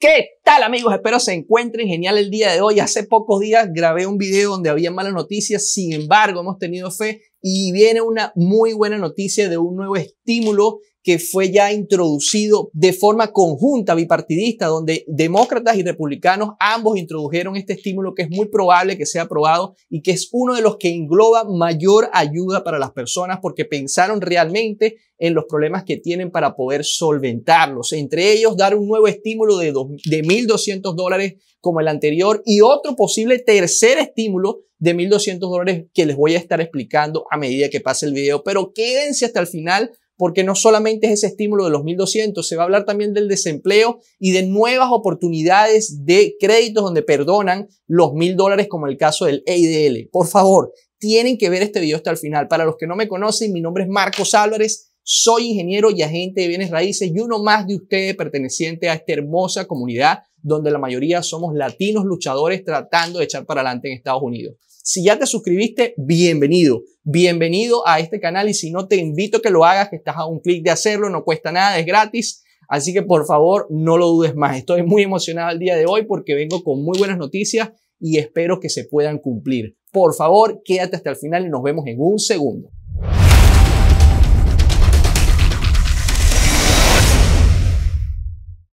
¿Qué tal amigos? Espero se encuentren genial el día de hoy. Hace pocos días grabé un video donde había malas noticias, sin embargo hemos tenido fe y viene una muy buena noticia de un nuevo estímulo que fue ya introducido de forma conjunta, bipartidista, donde demócratas y republicanos ambos introdujeron este estímulo que es muy probable que sea aprobado y que es uno de los que engloba mayor ayuda para las personas porque pensaron realmente en los problemas que tienen para poder solventarlos. Entre ellos, dar un nuevo estímulo de, de 1.200 dólares como el anterior y otro posible tercer estímulo de 1.200 dólares que les voy a estar explicando a medida que pase el video. Pero quédense hasta el final porque no solamente es ese estímulo de los 1.200, se va a hablar también del desempleo y de nuevas oportunidades de créditos donde perdonan los 1.000 dólares como el caso del EIDL. Por favor, tienen que ver este video hasta el final. Para los que no me conocen, mi nombre es Marcos Álvarez, soy ingeniero y agente de bienes raíces y uno más de ustedes perteneciente a esta hermosa comunidad donde la mayoría somos latinos luchadores tratando de echar para adelante en Estados Unidos. Si ya te suscribiste, bienvenido. Bienvenido a este canal y si no, te invito a que lo hagas, que estás a un clic de hacerlo, no cuesta nada, es gratis. Así que por favor, no lo dudes más. Estoy muy emocionado el día de hoy porque vengo con muy buenas noticias y espero que se puedan cumplir. Por favor, quédate hasta el final y nos vemos en un segundo.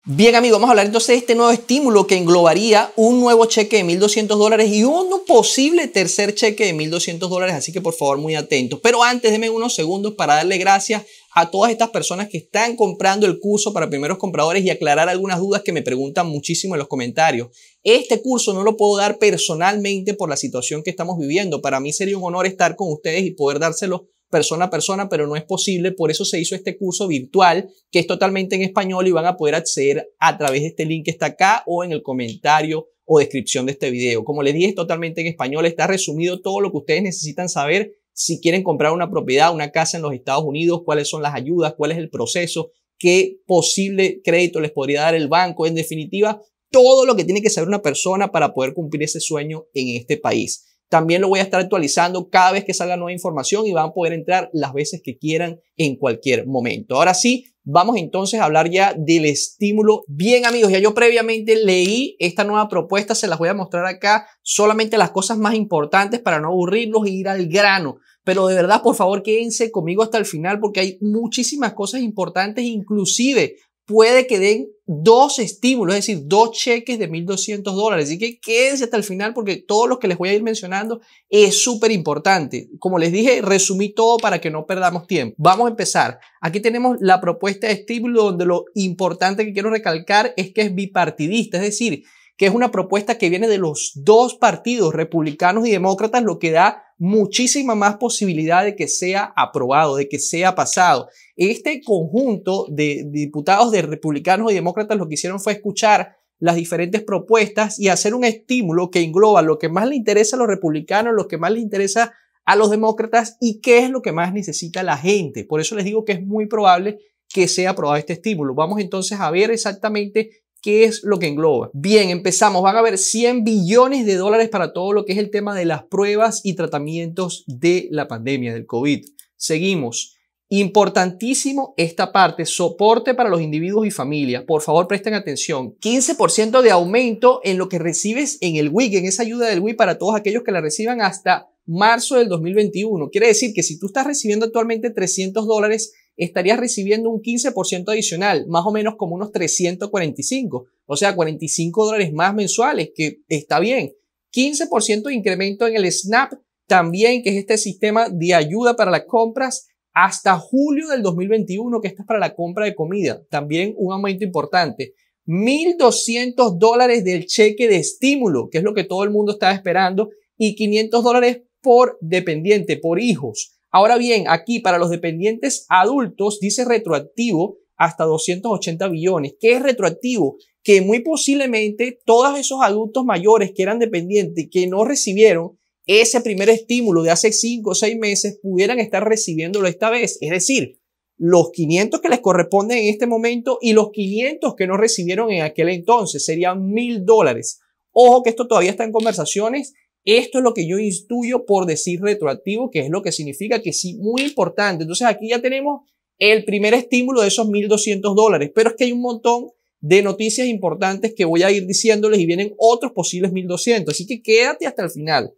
Bien, amigos, vamos a hablar entonces de este nuevo estímulo que englobaría un nuevo cheque de 1.200 dólares y un posible tercer cheque de 1.200 dólares, así que por favor muy atentos. Pero antes, denme unos segundos para darle gracias a todas estas personas que están comprando el curso para primeros compradores y aclarar algunas dudas que me preguntan muchísimo en los comentarios. Este curso no lo puedo dar personalmente por la situación que estamos viviendo. Para mí sería un honor estar con ustedes y poder dárselo persona a persona, pero no es posible. Por eso se hizo este curso virtual que es totalmente en español y van a poder acceder a través de este link que está acá o en el comentario o descripción de este video. Como les dije, es totalmente en español, está resumido todo lo que ustedes necesitan saber si quieren comprar una propiedad, una casa en los Estados Unidos, cuáles son las ayudas, cuál es el proceso, qué posible crédito les podría dar el banco, en definitiva, todo lo que tiene que saber una persona para poder cumplir ese sueño en este país. También lo voy a estar actualizando cada vez que salga nueva información y van a poder entrar las veces que quieran en cualquier momento. Ahora sí, vamos entonces a hablar ya del estímulo. Bien amigos, ya yo previamente leí esta nueva propuesta, se las voy a mostrar acá, solamente las cosas más importantes para no aburrirlos e ir al grano. Pero de verdad, por favor, quédense conmigo hasta el final porque hay muchísimas cosas importantes, inclusive puede que den dos estímulos, es decir, dos cheques de 1.200 dólares. Así que quédense hasta el final porque todo lo que les voy a ir mencionando es súper importante. Como les dije, resumí todo para que no perdamos tiempo. Vamos a empezar. Aquí tenemos la propuesta de estímulo donde lo importante que quiero recalcar es que es bipartidista, es decir, que es una propuesta que viene de los dos partidos, republicanos y demócratas, lo que da muchísima más posibilidad de que sea aprobado, de que sea pasado. Este conjunto de diputados de republicanos y demócratas lo que hicieron fue escuchar las diferentes propuestas y hacer un estímulo que engloba lo que más le interesa a los republicanos, lo que más le interesa a los demócratas y qué es lo que más necesita la gente. Por eso les digo que es muy probable que sea aprobado este estímulo. Vamos entonces a ver exactamente ¿Qué es lo que engloba? Bien, empezamos. Van a haber 100 billones de dólares para todo lo que es el tema de las pruebas y tratamientos de la pandemia, del COVID. Seguimos. Importantísimo esta parte, soporte para los individuos y familias. Por favor, presten atención. 15% de aumento en lo que recibes en el WIC, en esa ayuda del WIC para todos aquellos que la reciban hasta marzo del 2021. Quiere decir que si tú estás recibiendo actualmente 300 dólares, estarías recibiendo un 15% adicional, más o menos como unos 345, o sea, 45 dólares más mensuales, que está bien. 15% de incremento en el SNAP también, que es este sistema de ayuda para las compras hasta julio del 2021, que está es para la compra de comida. También un aumento importante. 1.200 dólares del cheque de estímulo, que es lo que todo el mundo está esperando, y 500 dólares por dependiente, por hijos. Ahora bien, aquí para los dependientes adultos dice retroactivo hasta 280 billones. ¿Qué es retroactivo? Que muy posiblemente todos esos adultos mayores que eran dependientes, que no recibieron ese primer estímulo de hace 5 o 6 meses, pudieran estar recibiéndolo esta vez. Es decir, los 500 que les corresponden en este momento y los 500 que no recibieron en aquel entonces serían mil dólares. Ojo que esto todavía está en conversaciones esto es lo que yo instuyo por decir retroactivo, que es lo que significa que sí, muy importante. Entonces aquí ya tenemos el primer estímulo de esos 1.200 dólares, pero es que hay un montón de noticias importantes que voy a ir diciéndoles y vienen otros posibles 1.200, así que quédate hasta el final.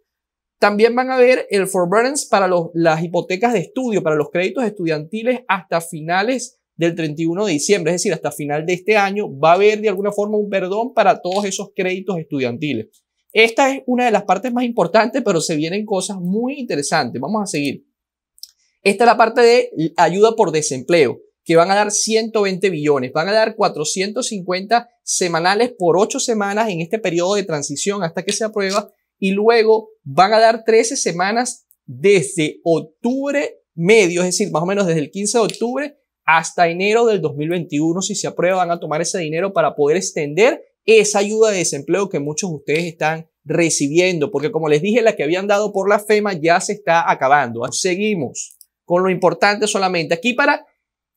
También van a ver el forbearance para las hipotecas de estudio, para los créditos estudiantiles hasta finales del 31 de diciembre, es decir, hasta final de este año, va a haber de alguna forma un perdón para todos esos créditos estudiantiles. Esta es una de las partes más importantes, pero se vienen cosas muy interesantes. Vamos a seguir. Esta es la parte de ayuda por desempleo, que van a dar 120 billones, van a dar 450 semanales por 8 semanas en este periodo de transición hasta que se aprueba y luego van a dar 13 semanas desde octubre medio, es decir, más o menos desde el 15 de octubre hasta enero del 2021, si se aprueba, van a tomar ese dinero para poder extender esa ayuda de desempleo que muchos de ustedes están recibiendo, porque como les dije, la que habían dado por la FEMA ya se está acabando. Seguimos con lo importante solamente aquí para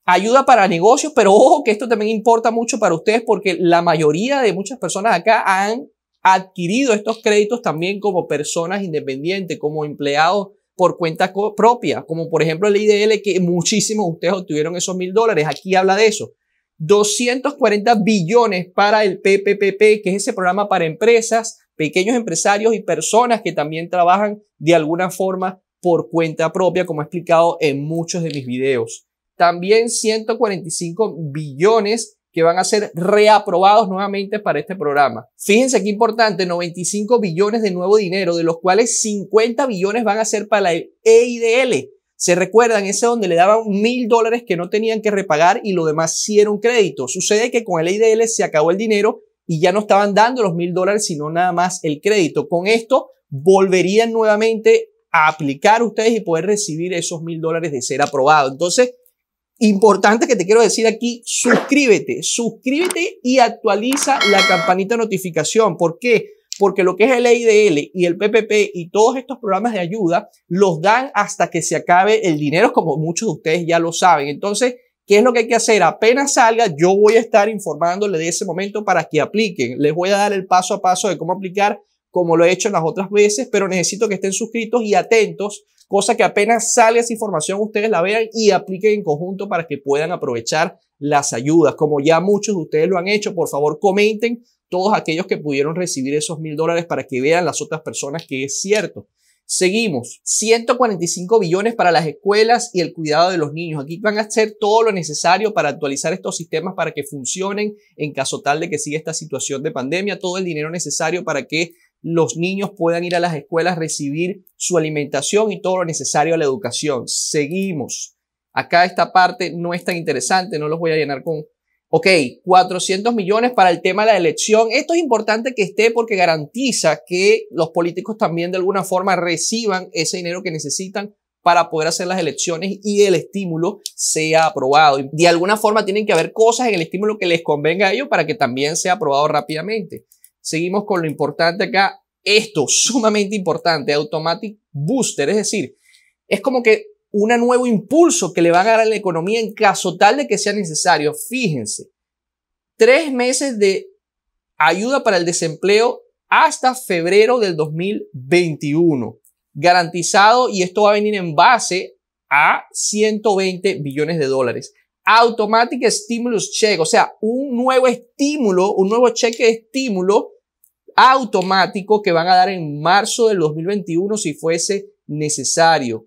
ayuda para negocios, pero ojo que esto también importa mucho para ustedes porque la mayoría de muchas personas acá han adquirido estos créditos también como personas independientes, como empleados por cuenta propia, como por ejemplo el IDL que muchísimos de ustedes obtuvieron esos mil dólares. Aquí habla de eso. 240 billones para el PPPP, que es ese programa para empresas, pequeños empresarios y personas que también trabajan de alguna forma por cuenta propia, como he explicado en muchos de mis videos. También 145 billones que van a ser reaprobados nuevamente para este programa. Fíjense qué importante, 95 billones de nuevo dinero, de los cuales 50 billones van a ser para el EIDL, se recuerdan ese donde le daban mil dólares que no tenían que repagar y lo demás sí era un crédito. Sucede que con el IDL se acabó el dinero y ya no estaban dando los mil dólares, sino nada más el crédito. Con esto volverían nuevamente a aplicar ustedes y poder recibir esos mil dólares de ser aprobado. Entonces, importante que te quiero decir aquí, suscríbete, suscríbete y actualiza la campanita de notificación. ¿Por qué? porque lo que es el EIDL y el PPP y todos estos programas de ayuda los dan hasta que se acabe el dinero, como muchos de ustedes ya lo saben. Entonces, ¿Qué es lo que hay que hacer? Apenas salga, yo voy a estar informándole de ese momento para que apliquen. Les voy a dar el paso a paso de cómo aplicar, como lo he hecho en las otras veces, pero necesito que estén suscritos y atentos, cosa que apenas salga esa información, ustedes la vean y apliquen en conjunto para que puedan aprovechar las ayudas. Como ya muchos de ustedes lo han hecho, por favor comenten todos aquellos que pudieron recibir esos mil dólares para que vean las otras personas que es cierto. Seguimos, 145 billones para las escuelas y el cuidado de los niños. Aquí van a hacer todo lo necesario para actualizar estos sistemas para que funcionen en caso tal de que siga esta situación de pandemia, todo el dinero necesario para que los niños puedan ir a las escuelas, recibir su alimentación y todo lo necesario a la educación. Seguimos. Acá esta parte no es tan interesante, no los voy a llenar con Ok, 400 millones para el tema de la elección. Esto es importante que esté porque garantiza que los políticos también de alguna forma reciban ese dinero que necesitan para poder hacer las elecciones y el estímulo sea aprobado. De alguna forma tienen que haber cosas en el estímulo que les convenga a ellos para que también sea aprobado rápidamente. Seguimos con lo importante acá. Esto, sumamente importante, Automatic Booster, es decir, es como que un nuevo impulso que le va a dar a la economía en caso tal de que sea necesario. Fíjense, tres meses de ayuda para el desempleo hasta febrero del 2021, garantizado y esto va a venir en base a 120 billones de dólares. Automatic Stimulus Check, o sea, un nuevo estímulo, un nuevo cheque de estímulo automático que van a dar en marzo del 2021 si fuese necesario.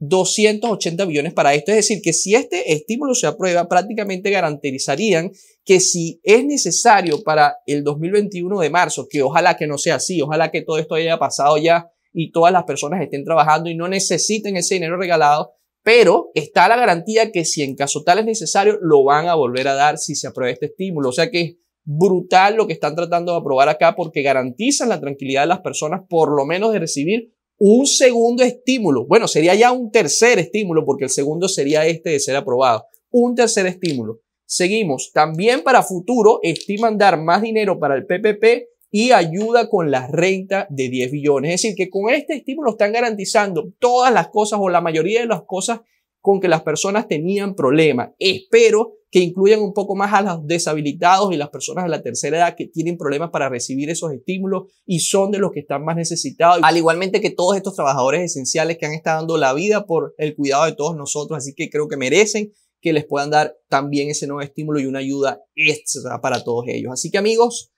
280 billones para esto. Es decir, que si este estímulo se aprueba, prácticamente garantizarían que si es necesario para el 2021 de marzo, que ojalá que no sea así, ojalá que todo esto haya pasado ya y todas las personas estén trabajando y no necesiten ese dinero regalado, pero está la garantía que si en caso tal es necesario, lo van a volver a dar si se aprueba este estímulo. O sea que es brutal lo que están tratando de aprobar acá porque garantizan la tranquilidad de las personas, por lo menos de recibir un segundo estímulo. Bueno, sería ya un tercer estímulo porque el segundo sería este de ser aprobado. Un tercer estímulo. Seguimos. También para futuro estiman dar más dinero para el PPP y ayuda con la renta de 10 billones. Es decir, que con este estímulo están garantizando todas las cosas o la mayoría de las cosas con que las personas tenían problemas. Espero que incluyan un poco más a los deshabilitados y las personas de la tercera edad que tienen problemas para recibir esos estímulos y son de los que están más necesitados, al igualmente que todos estos trabajadores esenciales que han estado dando la vida por el cuidado de todos nosotros, así que creo que merecen que les puedan dar también ese nuevo estímulo y una ayuda extra para todos ellos. Así que amigos,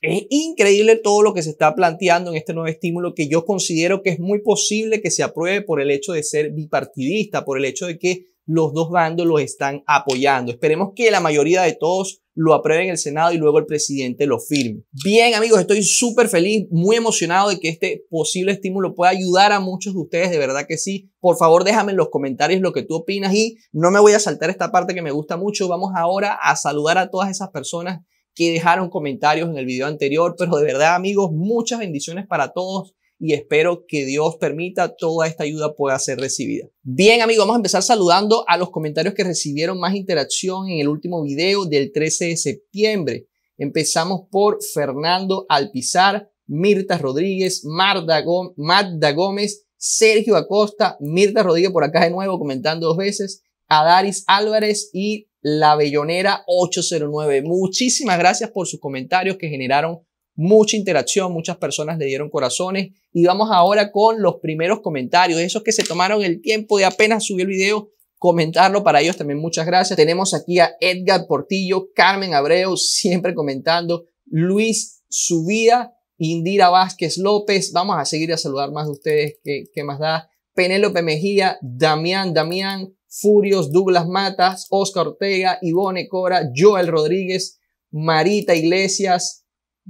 es increíble todo lo que se está planteando en este nuevo estímulo que yo considero que es muy posible que se apruebe por el hecho de ser bipartidista, por el hecho de que los dos bandos los están apoyando. Esperemos que la mayoría de todos lo aprueben el Senado y luego el presidente lo firme. Bien amigos, estoy súper feliz, muy emocionado de que este posible estímulo pueda ayudar a muchos de ustedes, de verdad que sí. Por favor déjame en los comentarios lo que tú opinas y no me voy a saltar esta parte que me gusta mucho. Vamos ahora a saludar a todas esas personas que dejaron comentarios en el video anterior, pero de verdad amigos, muchas bendiciones para todos y espero que Dios permita toda esta ayuda pueda ser recibida. Bien, amigos, vamos a empezar saludando a los comentarios que recibieron más interacción en el último video del 13 de septiembre. Empezamos por Fernando Alpizar, Mirta Rodríguez, Marta, Gómez, Sergio Acosta, Mirta Rodríguez por acá de nuevo comentando dos veces, Adaris Álvarez y La Bellonera 809. Muchísimas gracias por sus comentarios que generaron mucha interacción, muchas personas le dieron corazones y vamos ahora con los primeros comentarios, esos que se tomaron el tiempo de apenas subir el video, comentarlo. Para ellos también muchas gracias. Tenemos aquí a Edgar Portillo, Carmen Abreu, siempre comentando, Luis Subida, Indira Vázquez López. Vamos a seguir a saludar más de ustedes que, más da. Penélope Mejía, Damián, Damián, Furios, Douglas Matas, Oscar Ortega, Ivone Cora, Joel Rodríguez, Marita Iglesias,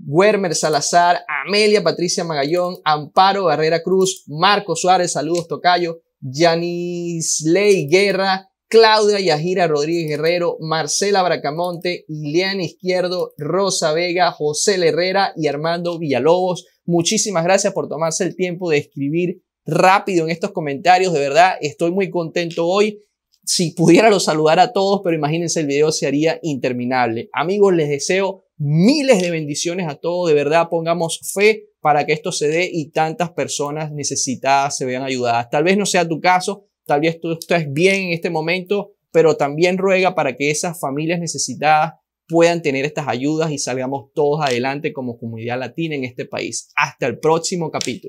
Wermer Salazar, Amelia Patricia Magallón, Amparo Barrera Cruz, Marco Suárez, saludos Tocayo, Ley Guerra, Claudia Yajira Rodríguez Guerrero, Marcela Bracamonte, Ileán Izquierdo, Rosa Vega, José Herrera y Armando Villalobos. Muchísimas gracias por tomarse el tiempo de escribir rápido en estos comentarios. De verdad, estoy muy contento hoy. Si pudiera los saludar a todos, pero imagínense el video se haría interminable. Amigos, les deseo miles de bendiciones a todos. De verdad, pongamos fe para que esto se dé y tantas personas necesitadas se vean ayudadas. Tal vez no sea tu caso, tal vez tú estés bien en este momento, pero también ruega para que esas familias necesitadas puedan tener estas ayudas y salgamos todos adelante como comunidad latina en este país. Hasta el próximo capítulo.